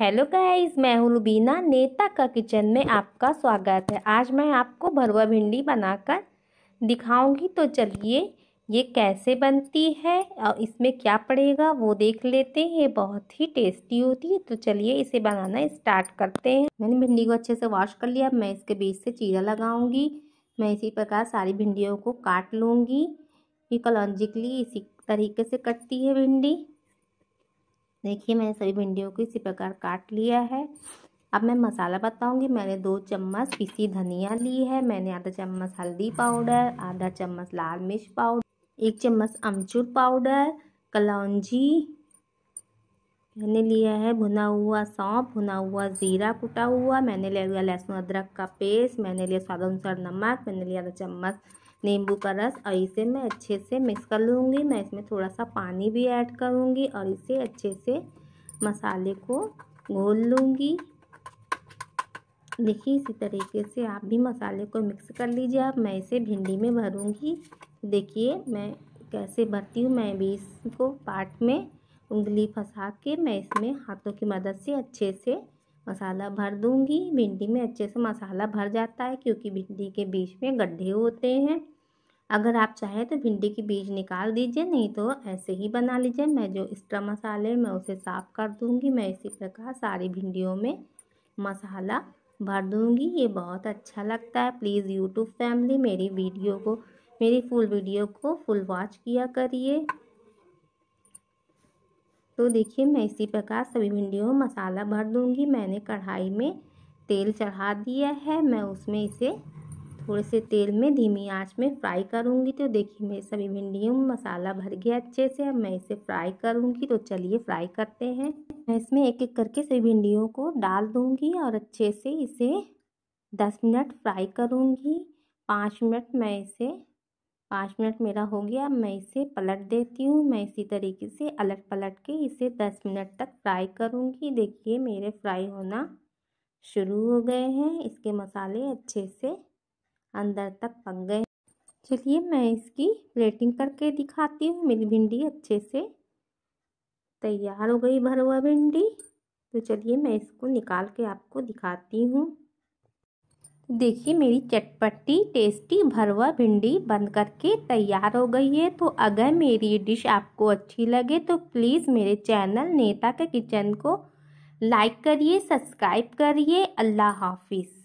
hello guys मैं हूँ लुबीना नेता का किचन में आपका स्वागत है आज मैं आपको भरुआ भिंडी बनाकर दिखाऊंगी तो चलिए ये कैसे बनती है और इसमें क्या पड़ेगा वो देख लेते हैं बहुत ही टेस्टी होती है तो चलिए इसे बनाना स्टार्ट करते हैं मैंने भिंडी को अच्छे से वॉश कर लिया मैं इसके बीच से चीरा लगाऊंगी मैं इसी प्रकार सारी भिंडियों को काट लूँगी ये कलौजी के लिए इसी तरीके से कटती है भिंडी देखिए मैंने सभी भिंडियों को इसी प्रकार काट लिया है अब मैं मसाला बताऊंगी मैंने दो चम्मच पीसी धनिया ली है मैंने आधा चम्मच हल्दी पाउडर आधा चम्मच लाल मिर्च पाउडर एक चम्मच अमचूर पाउडर कलौजी मैंने लिया है भुना हुआ सौंप भुना हुआ ज़ीरा कुटा हुआ मैंने ले लिया लहसुन अदरक का पेस्ट मैंने लिया स्वाद अनुसार नमक मैंने लिया आधा चम्मच नींबू का रस और इसे मैं अच्छे से मिक्स कर लूँगी मैं इसमें थोड़ा सा पानी भी ऐड करूँगी और इसे अच्छे से मसाले को घोल लूँगी देखिए इसी तरीके से आप भी मसाले को मिक्स कर लीजिए अब मैं इसे भिंडी में भरूँगी देखिए मैं कैसे भरती हूँ मैं भी इसको पार्ट में उंगली फंसा के मैं इसमें हाथों की मदद से अच्छे से मसाला भर दूंगी भिंडी में अच्छे से मसाला भर जाता है क्योंकि भिंडी के बीच में गड्ढे होते हैं अगर आप चाहें तो भिंडी के बीज निकाल दीजिए नहीं तो ऐसे ही बना लीजिए मैं जो एक्स्ट्रा मसाले मैं उसे साफ़ कर दूंगी मैं इसी प्रकार सारी भिंडियों में मसाला भर दूंगी ये बहुत अच्छा लगता है प्लीज़ यूट्यूब फैमिली मेरी वीडियो को मेरी फुल वीडियो को फुल वॉच किया करिए तो देखिए मैं इसी प्रकार सभी भिंडियों में मसाला भर दूंगी मैंने कढ़ाई में तेल चढ़ा दिया है मैं उसमें इसे थोड़े से तेल में धीमी आंच में फ्राई करूंगी तो देखिए मेरे सभी भिंडियों में मसाला भर गया अच्छे से अब मैं इसे फ्राई करूँगी तो चलिए फ्राई करते हैं मैं इसमें एक एक करके सभी भिंडियों को डाल दूँगी और अच्छे से इसे दस मिनट फ्राई करूँगी पाँच मिनट मैं इसे पाँच मिनट मेरा हो गया अब मैं इसे पलट देती हूँ मैं इसी तरीके से अलट पलट के इसे दस मिनट तक फ्राई करूँगी देखिए मेरे फ्राई होना शुरू हो गए हैं इसके मसाले अच्छे से अंदर तक पक गए चलिए मैं इसकी प्लेटिंग करके दिखाती हूँ मेरी भिंडी अच्छे से तैयार हो गई भरवा भिंडी तो चलिए मैं इसको निकाल के आपको दिखाती हूँ देखिए मेरी चटपटी टेस्टी भरवा भिंडी बन करके तैयार हो गई है तो अगर मेरी डिश आपको अच्छी लगे तो प्लीज़ मेरे चैनल नेता के किचन को लाइक करिए सब्सक्राइब करिए अल्लाह हाफिज़